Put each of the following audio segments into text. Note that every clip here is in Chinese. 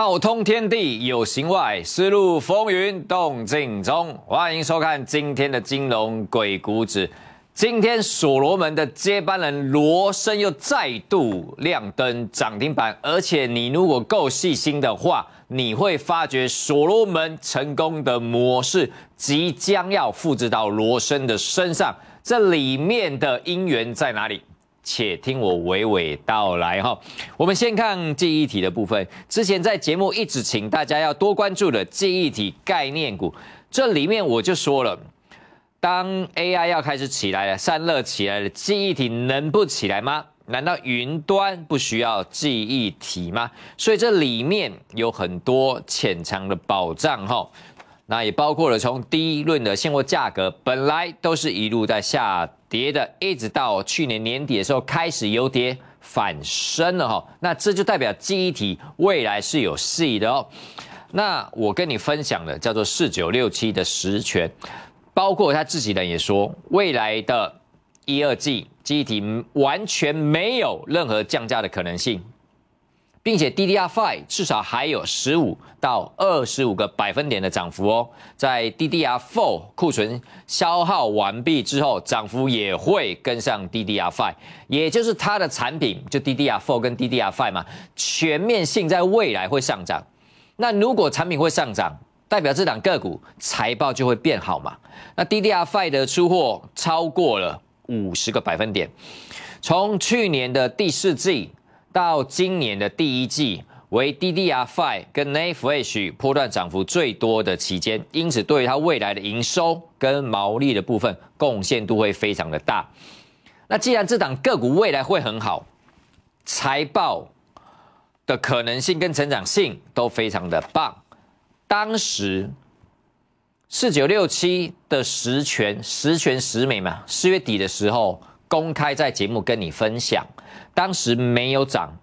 道通天地有形外，思路风云动静中。欢迎收看今天的《金融鬼谷子》。今天所罗门的接班人罗森又再度亮灯涨停板，而且你如果够细心的话，你会发觉所罗门成功的模式即将要复制到罗森的身上，这里面的因缘在哪里？且听我娓娓道来哈。我们先看记忆体的部分，之前在节目一直请大家要多关注的记忆体概念股，这里面我就说了，当 AI 要开始起来了，散热起来了，记忆体能不起来吗？难道云端不需要记忆体吗？所以这里面有很多潜藏的宝藏哈。那也包括了从第一轮的现货价格本来都是一路在下跌的，一直到去年年底的时候开始由跌反升了哈，那这就代表忆体未来是有戏的哦。那我跟你分享的叫做四九六七的实权，包括他自己人也说，未来的一二季忆体完全没有任何降价的可能性。并且 DDR5 至少还有十五到二十五个百分点的涨幅哦，在 DDR4 库存消耗完毕之后，涨幅也会跟上 DDR5，也就是它的产品就 DDR4 跟 DDR5 嘛，全面性在未来会上涨。那如果产品会上涨，代表这档个股财报就会变好嘛？那 DDR5 的出货超过了五十个百分点，从去年的第四季。到今年的第一季为 DDR5 跟 n a h f h 波段涨幅最多的期间，因此对于它未来的营收跟毛利的部分贡献度会非常的大。那既然这档个股未来会很好，财报的可能性跟成长性都非常的棒，当时四九六七的十全十全十美嘛，四月底的时候公开在节目跟你分享。当时没有涨，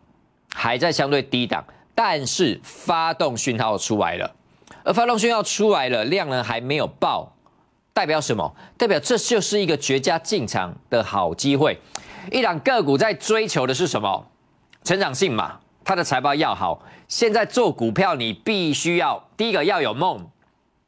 还在相对低档，但是发动讯号出来了，而发动讯号出来了，量能还没有爆，代表什么？代表这就是一个绝佳进场的好机会。一档个股在追求的是什么？成长性嘛，它的财报要好。现在做股票，你必须要第一个要有梦，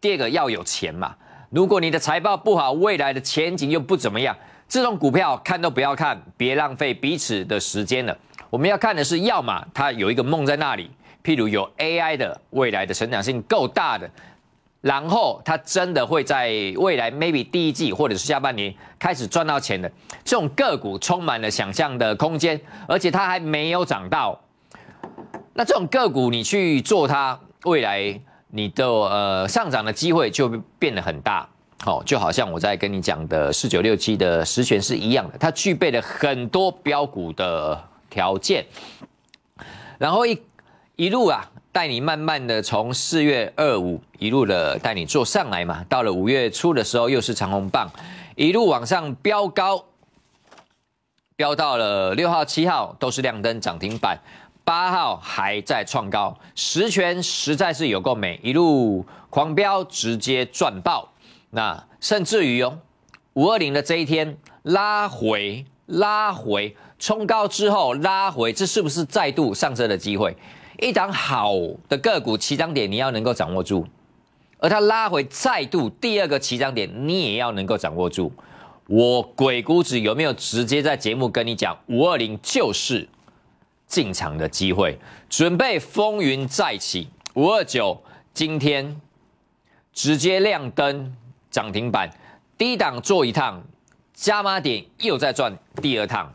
第二个要有钱嘛。如果你的财报不好，未来的前景又不怎么样。这种股票看都不要看，别浪费彼此的时间了。我们要看的是，要么它有一个梦在那里，譬如有 AI 的未来的成长性够大的，然后它真的会在未来 maybe 第一季或者是下半年开始赚到钱的这种个股，充满了想象的空间，而且它还没有涨到。那这种个股你去做它，未来你的呃上涨的机会就变得很大。好，就好像我在跟你讲的四九六七的实权是一样的，它具备了很多标股的条件，然后一一路啊带你慢慢的从四月二五一路的带你做上来嘛，到了五月初的时候又是长红棒，一路往上飙高，飙到了六号七号都是亮灯涨停板，八号还在创高，实权实在是有够美，一路狂飙直接赚爆。那甚至于哦，五二零的这一天拉回拉回冲高之后拉回，这是不是再度上车的机会？一档好的个股起涨点你要能够掌握住，而它拉回再度第二个起涨点你也要能够掌握住。我鬼谷子有没有直接在节目跟你讲五二零就是进场的机会，准备风云再起？五二九今天直接亮灯。涨停板，低档做一趟，加码点又再赚第二趟，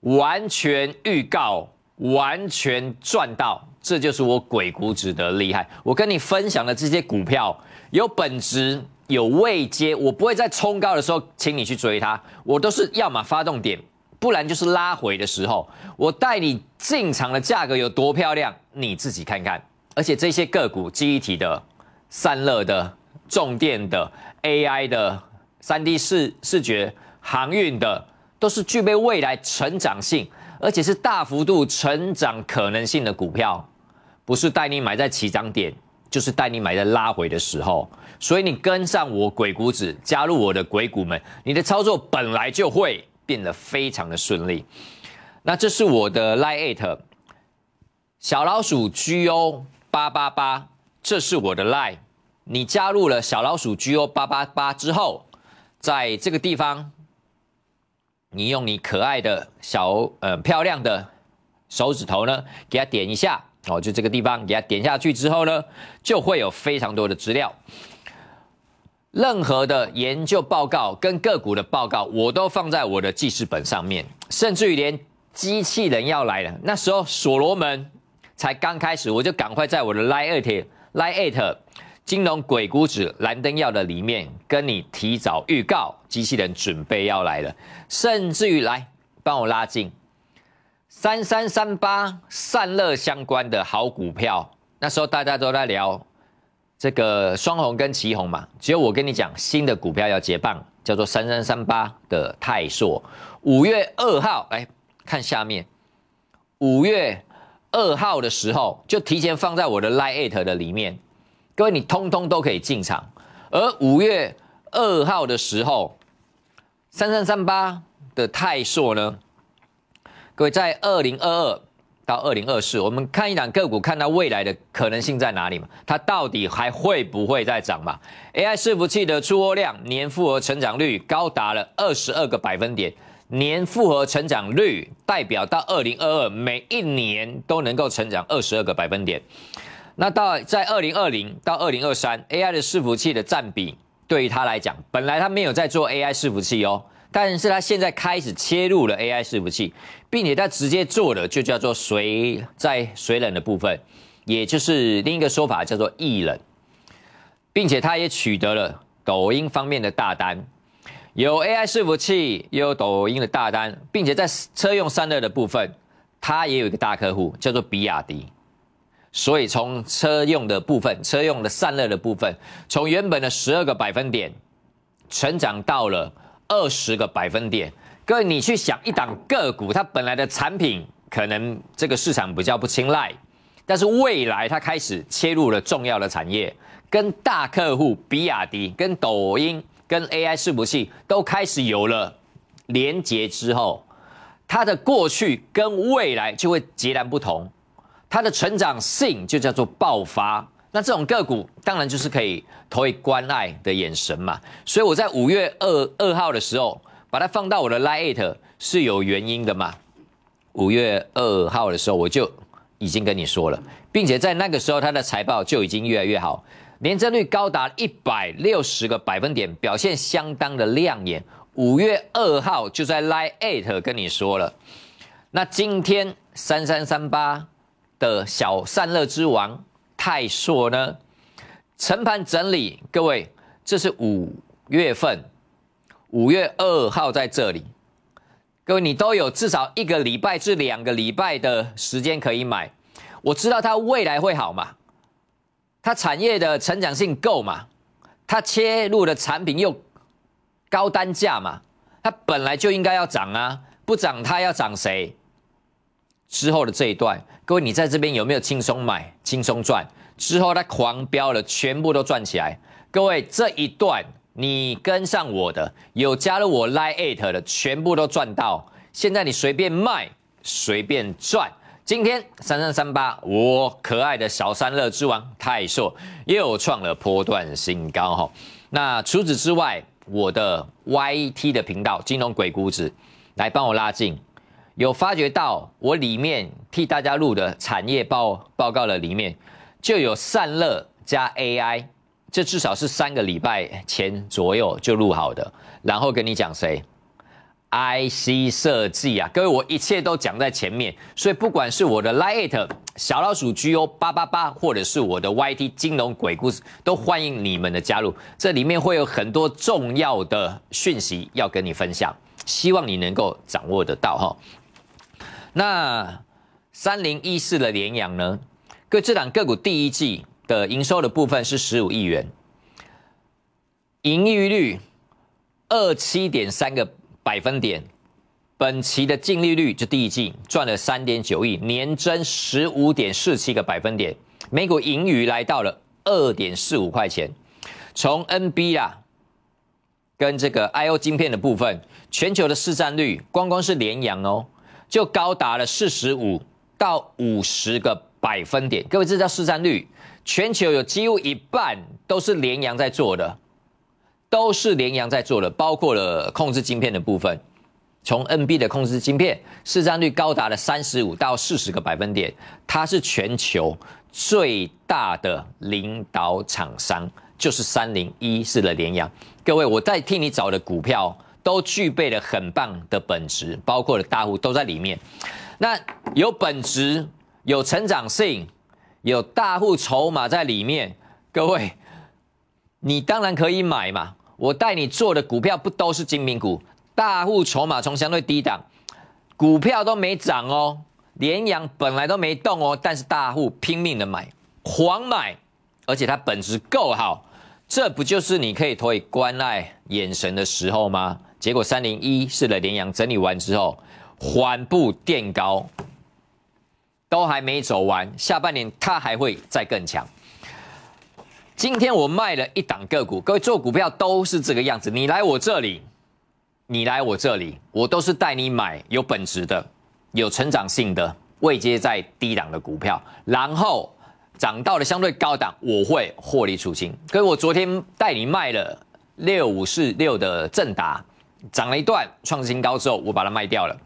完全预告，完全赚到，这就是我鬼谷子的厉害。我跟你分享的这些股票，有本质。有未接，我不会在冲高的时候请你去追它，我都是要么发动点，不然就是拉回的时候，我带你进场的价格有多漂亮，你自己看看。而且这些个股记忆体的散热的。重电的 AI 的三 D 视视觉航运的都是具备未来成长性，而且是大幅度成长可能性的股票，不是带你买在起涨点，就是带你买在拉回的时候，所以你跟上我鬼谷子，加入我的鬼谷门，你的操作本来就会变得非常的顺利。那这是我的 Lite 小老鼠 GO 八八八，这是我的 l i n e 你加入了小老鼠 G O 八八八之后，在这个地方，你用你可爱的小呃漂亮的手指头呢，给它点一下哦，就这个地方，给它点下去之后呢，就会有非常多的资料。任何的研究报告跟个股的报告，我都放在我的记事本上面，甚至于连机器人要来了，那时候所罗门才刚开始，我就赶快在我的 Lite Lite。金融鬼谷子蓝灯要的里面，跟你提早预告，机器人准备要来了，甚至于来帮我拉近三三三八散热相关的好股票。那时候大家都在聊这个双红跟旗红嘛，只有我跟你讲新的股票要结棒，叫做三三三八的泰硕。五月二号，来看下面，五月二号的时候就提前放在我的 Lite 的里面。各位，你通通都可以进场。而五月二号的时候，三三三八的泰硕呢？各位，在二零二二到二零二四，我们看一档个股，看它未来的可能性在哪里嘛？它到底还会不会再涨嘛？AI 伺服器的出货量年复合成长率高达了二十二个百分点，年复合成长率代表到二零二二每一年都能够成长二十二个百分点。那到在二零二零到二零二三，AI 的伺服器的占比对于他来讲，本来他没有在做 AI 伺服器哦，但是他现在开始切入了 AI 伺服器，并且他直接做的就叫做水在水冷的部分，也就是另一个说法叫做液冷，并且他也取得了抖音方面的大单，有 AI 伺服器，也有抖音的大单，并且在车用散热的部分，他也有一个大客户叫做比亚迪。所以，从车用的部分，车用的散热的部分，从原本的十二个百分点，成长到了二十个百分点。各位，你去想一档个股，它本来的产品可能这个市场比较不青睐，但是未来它开始切入了重要的产业，跟大客户比亚迪、跟抖音、跟 AI 伺服器都开始有了连接之后，它的过去跟未来就会截然不同。它的成长性就叫做爆发，那这种个股当然就是可以投以关爱的眼神嘛。所以我在五月二二号的时候把它放到我的 Lite 是有原因的嘛。五月二号的时候我就已经跟你说了，并且在那个时候它的财报就已经越来越好，年增率高达一百六十个百分点，表现相当的亮眼。五月二号就在 Lite 跟你说了，那今天三三三八。的小散热之王泰硕呢？成盘整理，各位，这是五月份，五月二号在这里。各位，你都有至少一个礼拜至两个礼拜的时间可以买。我知道它未来会好嘛？它产业的成长性够嘛？它切入的产品又高单价嘛？它本来就应该要涨啊，不涨它要涨谁？之后的这一段，各位，你在这边有没有轻松买、轻松赚？之后它狂飙了，全部都赚起来。各位，这一段你跟上我的，有加入我 Line at 的，全部都赚到。现在你随便卖，随便赚。今天三三三八，我可爱的小三乐之王泰硕又创了波段新高哈。那除此之外，我的 YT 的频道金融鬼谷子来帮我拉近。有发掘到我里面替大家录的产业报报告的里面，就有散热加 AI，这至少是三个礼拜前左右就录好的。然后跟你讲谁，IC 设计啊，各位我一切都讲在前面，所以不管是我的 Lite 小老鼠 GO 八八八，或者是我的 YT 金融鬼故事，都欢迎你们的加入。这里面会有很多重要的讯息要跟你分享，希望你能够掌握得到哈。那三零一四的联阳呢？各这档个股第一季的营收的部分是十五亿元，盈余率二七点三个百分点，本期的净利率就第一季赚了三点九亿，年增十五点四七个百分点，每股盈余来到了二点四五块钱。从 N B 啦，跟这个 I O 晶片的部分，全球的市占率，光光是联阳哦。就高达了四十五到五十个百分点，各位，这叫市占率。全球有几乎一半都是联阳在做的，都是联阳在做的，包括了控制晶片的部分。从 N.B 的控制晶片，市占率高达了三十五到四十个百分点，它是全球最大的领导厂商，就是三零一四的联阳。各位，我在替你找的股票。都具备了很棒的本质，包括了大户都在里面。那有本质、有成长性、有大户筹码在里面，各位，你当然可以买嘛。我带你做的股票不都是精品股？大户筹码从相对低档，股票都没涨哦，连阳本来都没动哦，但是大户拼命的买，狂买，而且它本质够好，这不就是你可以投以关爱眼神的时候吗？结果三零一试了连阳，整理完之后缓步垫高，都还没走完。下半年它还会再更强。今天我卖了一档个股，各位做股票都是这个样子。你来我这里，你来我这里，我都是带你买有本质的、有成长性的、未接在低档的股票，然后涨到了相对高档，我会获利出清。跟我昨天带你卖了六五四六的正达。涨了一段创新高之后，我把它卖掉了。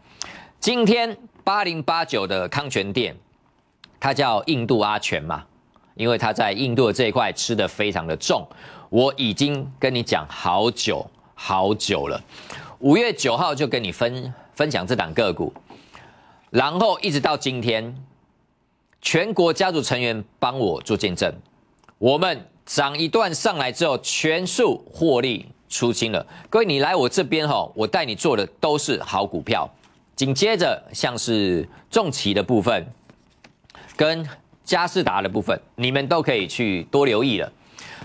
今天八零八九的康泉店，它叫印度阿泉嘛，因为它在印度的这一块吃的非常的重。我已经跟你讲好久好久了，五月九号就跟你分分享这档个股，然后一直到今天，全国家族成员帮我做见证，我们涨一段上来之后全数获利。出清了，各位，你来我这边哈，我带你做的都是好股票。紧接着，像是重企的部分跟嘉士达的部分，你们都可以去多留意了。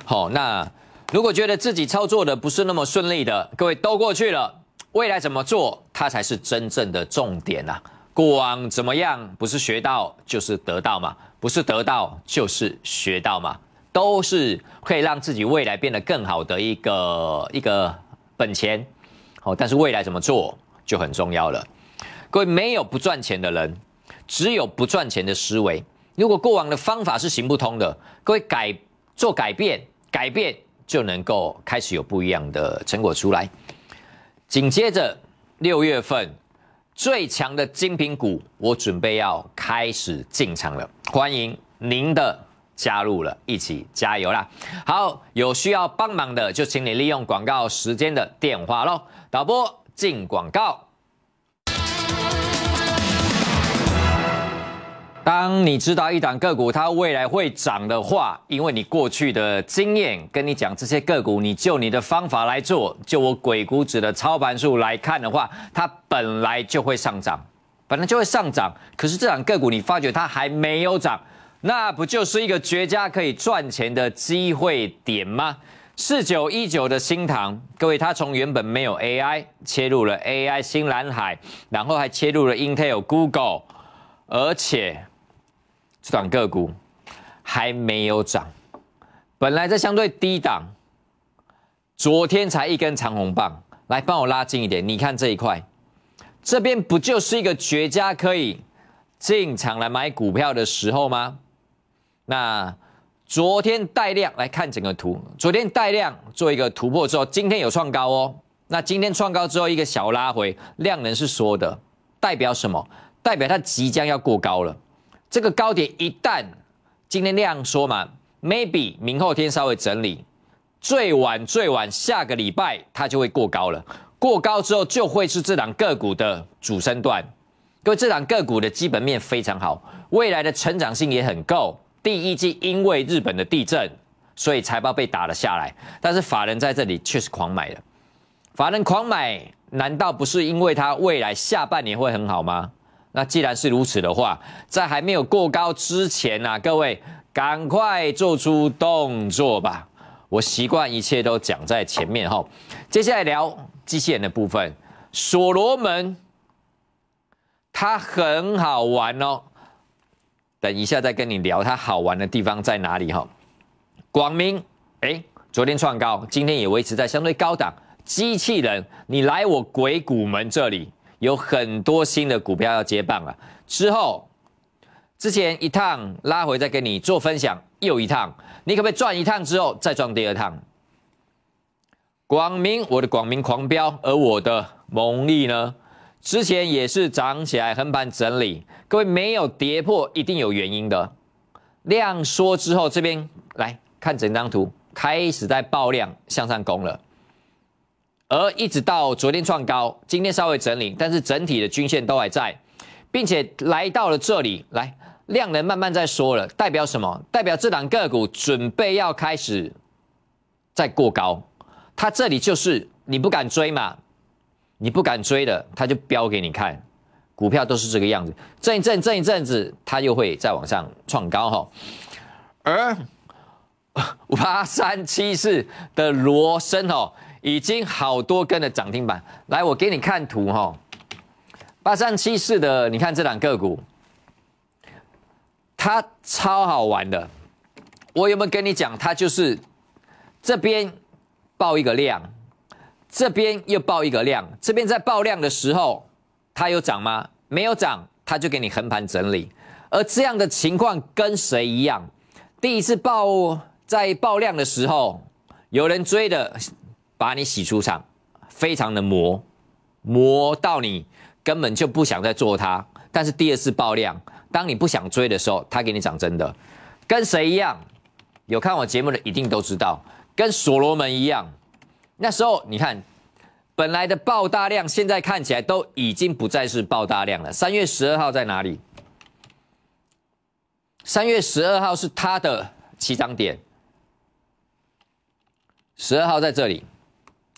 好，那如果觉得自己操作的不是那么顺利的，各位都过去了，未来怎么做，它才是真正的重点呐。过往怎么样，不是学到就是得到嘛，不是得到就是学到嘛。都是可以让自己未来变得更好的一个一个本钱，好，但是未来怎么做就很重要了。各位没有不赚钱的人，只有不赚钱的思维。如果过往的方法是行不通的，各位改做改变，改变就能够开始有不一样的成果出来。紧接着六月份最强的精品股，我准备要开始进场了。欢迎您的。加入了，一起加油啦！好，有需要帮忙的就请你利用广告时间的电话喽。导播进广告。当你知道一档个股它未来会涨的话，因为你过去的经验跟你讲这些个股，你就你的方法来做。就我鬼谷子的操盘术来看的话，它本来就会上涨，本来就会上涨。可是这档个股你发觉它还没有涨。那不就是一个绝佳可以赚钱的机会点吗？四九一九的新塘，各位，它从原本没有 AI 切入了 AI 新蓝海，然后还切入了 Intel、Google，而且这个股还没有涨，本来在相对低档，昨天才一根长红棒，来帮我拉近一点，你看这一块，这边不就是一个绝佳可以进场来买股票的时候吗？那昨天带量来看整个图，昨天带量做一个突破之后，今天有创高哦。那今天创高之后一个小拉回，量能是缩的，代表什么？代表它即将要过高了。这个高点一旦今天量缩嘛，maybe 明后天稍微整理，最晚最晚下个礼拜它就会过高了。过高之后就会是这档个股的主升段。各位，这档个股的基本面非常好，未来的成长性也很够。第一季因为日本的地震，所以财报被打了下来。但是法人在这里确实狂买了，法人狂买难道不是因为他未来下半年会很好吗？那既然是如此的话，在还没有过高之前呢，各位赶快做出动作吧。我习惯一切都讲在前面哈。接下来聊机器人的部分，所罗门它很好玩哦。等一下再跟你聊它好玩的地方在哪里哈，广明，哎，昨天创高，今天也维持在相对高档。机器人，你来我鬼谷门这里有很多新的股票要接棒了。之后，之前一趟拉回再跟你做分享，又一趟，你可不可以赚一趟之后再赚第二趟？广明，我的广明狂飙，而我的蒙利呢？之前也是涨起来横盘整理，各位没有跌破，一定有原因的。量缩之后，这边来看整张图，开始在爆量向上攻了。而一直到昨天创高，今天稍微整理，但是整体的均线都还在，并且来到了这里，来量能慢慢在缩了，代表什么？代表这档个股准备要开始在过高。它这里就是你不敢追嘛。你不敢追的，他就飙给你看，股票都是这个样子，这一阵这一阵子，它又会再往上创高哈。而 八三七四的罗森哦，已经好多根的涨停板。来，我给你看图哈，八三七四的，你看这两个股，它超好玩的。我有没有跟你讲？它就是这边爆一个量。这边又爆一个量，这边在爆量的时候，它有涨吗？没有涨，它就给你横盘整理。而这样的情况跟谁一样？第一次爆在爆量的时候，有人追的把你洗出场，非常的磨，磨到你根本就不想再做它。但是第二次爆量，当你不想追的时候，它给你涨，真的跟谁一样？有看我节目的一定都知道，跟所罗门一样。那时候你看，本来的爆大量，现在看起来都已经不再是爆大量了。三月十二号在哪里？三月十二号是它的起涨点。十二号在这里，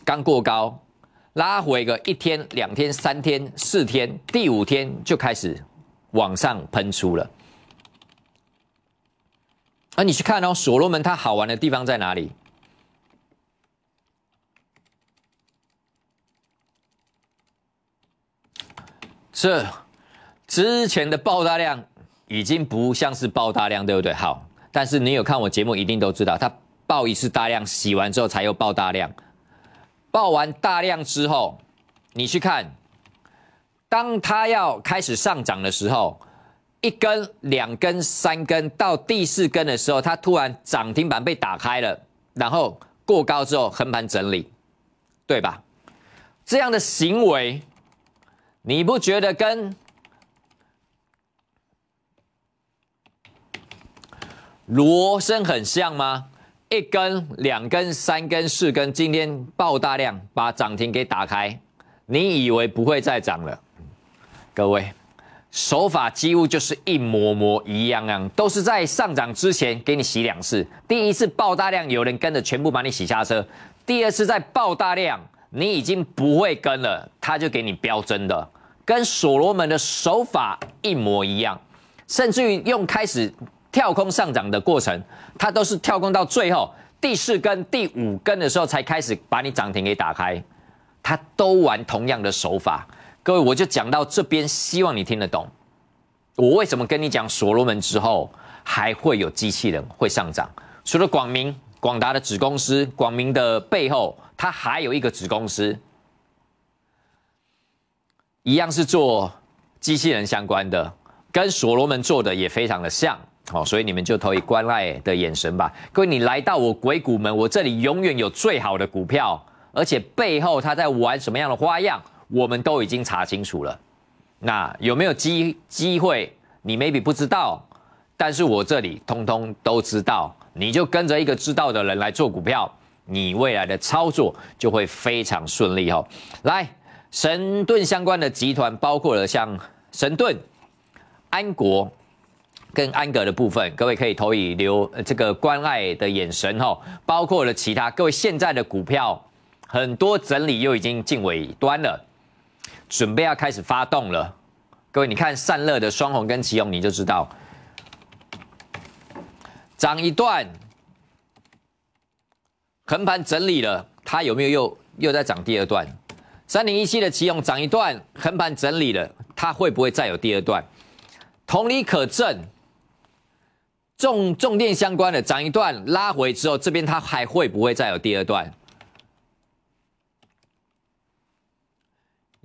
刚过高，拉回个一天、两天、三天、四天，第五天就开始往上喷出了。而你去看哦，所罗门，它好玩的地方在哪里？这之前的爆大量已经不像是爆大量，对不对？好，但是你有看我节目，一定都知道，它爆一次大量，洗完之后才又爆大量，爆完大量之后，你去看，当它要开始上涨的时候，一根、两根、三根到第四根的时候，它突然涨停板被打开了，然后过高之后横盘整理，对吧？这样的行为。你不觉得跟罗生很像吗？一根、两根、三根、四根，今天爆大量把涨停给打开，你以为不会再涨了？各位手法几乎就是一模模一样样，都是在上涨之前给你洗两次，第一次爆大量有人跟着，全部把你洗下车，第二次再爆大量。你已经不会跟了，他就给你标真的，跟所罗门的手法一模一样，甚至于用开始跳空上涨的过程，它都是跳空到最后第四根、第五根的时候才开始把你涨停给打开，他都玩同样的手法。各位，我就讲到这边，希望你听得懂。我为什么跟你讲所罗门之后还会有机器人会上涨？除了广明、广达的子公司，广明的背后。他还有一个子公司，一样是做机器人相关的，跟所罗门做的也非常的像，哦，所以你们就投以关爱的眼神吧。各位，你来到我鬼谷门，我这里永远有最好的股票，而且背后他在玩什么样的花样，我们都已经查清楚了。那有没有机机会，你 maybe 不知道，但是我这里通通都知道，你就跟着一个知道的人来做股票。你未来的操作就会非常顺利哈！来，神盾相关的集团，包括了像神盾、安国跟安格的部分，各位可以投以留这个关爱的眼神哈！包括了其他各位现在的股票，很多整理又已经近尾端了，准备要开始发动了。各位，你看散热的双红跟奇勇，你就知道涨一段。横盘整理了，它有没有又又在涨第二段？三零一七的奇勇涨一段，横盘整理了，它会不会再有第二段？同理可证，重重电相关的涨一段，拉回之后，这边它还会不会再有第二段？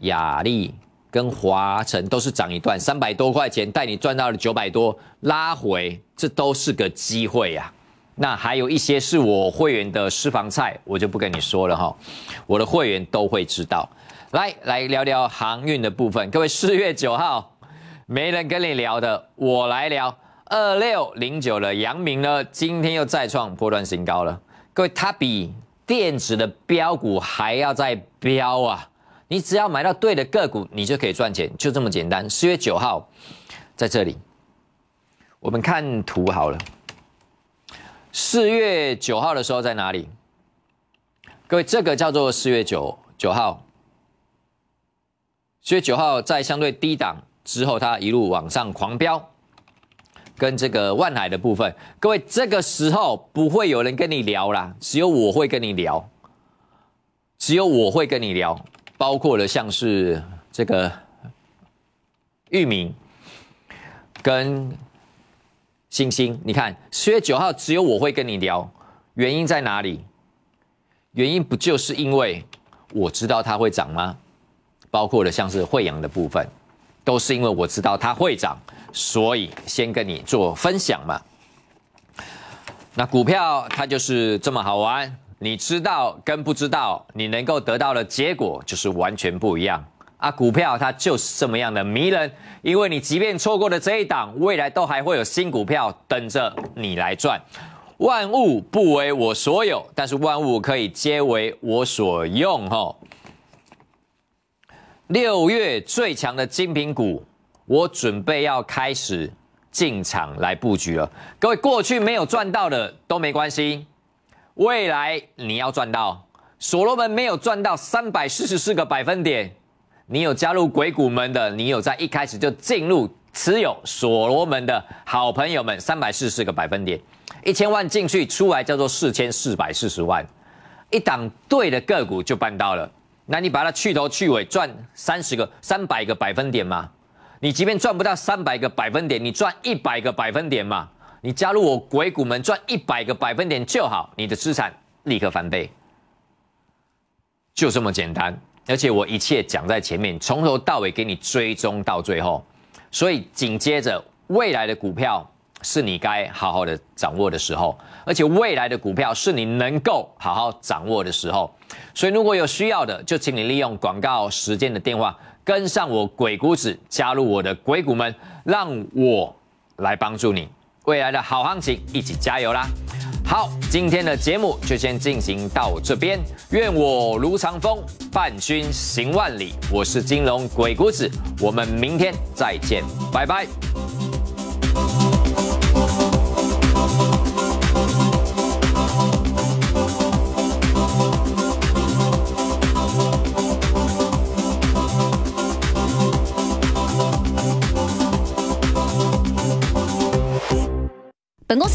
雅丽跟华晨都是涨一段，三百多块钱带你赚到了九百多，拉回这都是个机会呀。那还有一些是我会员的私房菜，我就不跟你说了哈，我的会员都会知道。来来聊聊航运的部分，各位四月九号没人跟你聊的，我来聊二六零九的阳明呢，今天又再创破段新高了。各位，它比电子的标股还要再标啊！你只要买到对的个股，你就可以赚钱，就这么简单。四月九号在这里，我们看图好了。四月九号的时候在哪里？各位，这个叫做四月九九号。四月九号在相对低档之后，它一路往上狂飙，跟这个万海的部分。各位，这个时候不会有人跟你聊啦，只有我会跟你聊，只有我会跟你聊，包括了像是这个域名跟。星星，你看，十月九号只有我会跟你聊，原因在哪里？原因不就是因为我知道它会涨吗？包括了像是会阳的部分，都是因为我知道它会涨，所以先跟你做分享嘛。那股票它就是这么好玩，你知道跟不知道，你能够得到的结果就是完全不一样。啊，股票它就是这么样的迷人，因为你即便错过了这一档，未来都还会有新股票等着你来赚。万物不为我所有，但是万物可以皆为我所用，哈。六月最强的精品股，我准备要开始进场来布局了。各位过去没有赚到的都没关系，未来你要赚到。所罗门没有赚到三百四十四个百分点。你有加入鬼谷门的？你有在一开始就进入持有所罗门的好朋友们三百四十个百分点，一千万进去出来叫做四千四百四十万，一档对的个股就办到了。那你把它去头去尾赚三十个三百个百分点嘛？你即便赚不到三百个百分点，你赚一百个百分点嘛？你加入我鬼谷门赚一百个百分点就好，你的资产立刻翻倍，就这么简单。而且我一切讲在前面，从头到尾给你追踪到最后，所以紧接着未来的股票是你该好好的掌握的时候，而且未来的股票是你能够好好掌握的时候，所以如果有需要的，就请你利用广告时间的电话跟上我鬼谷子，加入我的鬼谷们，让我来帮助你，未来的好行情一起加油啦！好，今天的节目就先进行到这边。愿我如长风伴君行万里。我是金龙鬼谷子，我们明天再见，拜拜。